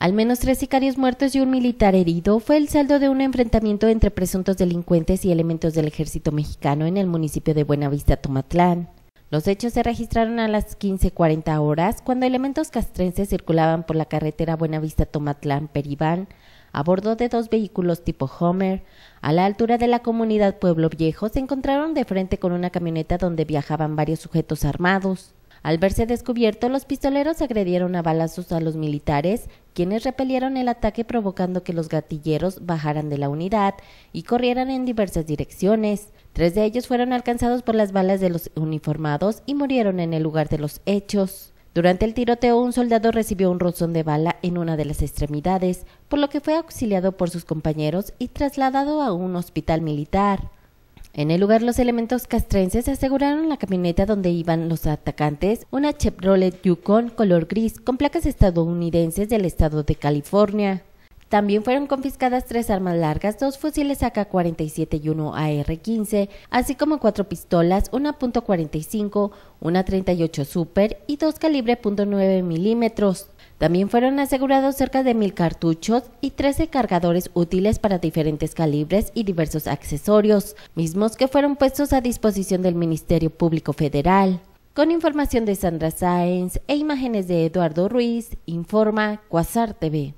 Al menos tres sicarios muertos y un militar herido fue el saldo de un enfrentamiento entre presuntos delincuentes y elementos del ejército mexicano en el municipio de Buenavista, Tomatlán. Los hechos se registraron a las 15.40 horas cuando elementos castrenses circulaban por la carretera Buenavista-Tomatlán-Peribán a bordo de dos vehículos tipo Homer. A la altura de la comunidad Pueblo Viejo se encontraron de frente con una camioneta donde viajaban varios sujetos armados. Al verse descubierto, los pistoleros agredieron a balazos a los militares, quienes repelieron el ataque provocando que los gatilleros bajaran de la unidad y corrieran en diversas direcciones. Tres de ellos fueron alcanzados por las balas de los uniformados y murieron en el lugar de los hechos. Durante el tiroteo, un soldado recibió un rozón de bala en una de las extremidades, por lo que fue auxiliado por sus compañeros y trasladado a un hospital militar. En el lugar, los elementos castrenses aseguraron la camioneta donde iban los atacantes, una Chevrolet Yukon color gris con placas estadounidenses del estado de California. También fueron confiscadas tres armas largas, dos fusiles AK-47 y uno AR-15, así como cuatro pistolas, una .45, una 38 Super y dos calibre .9 milímetros. También fueron asegurados cerca de mil cartuchos y 13 cargadores útiles para diferentes calibres y diversos accesorios, mismos que fueron puestos a disposición del Ministerio Público Federal. Con información de Sandra Sáenz e imágenes de Eduardo Ruiz, informa Quasar TV.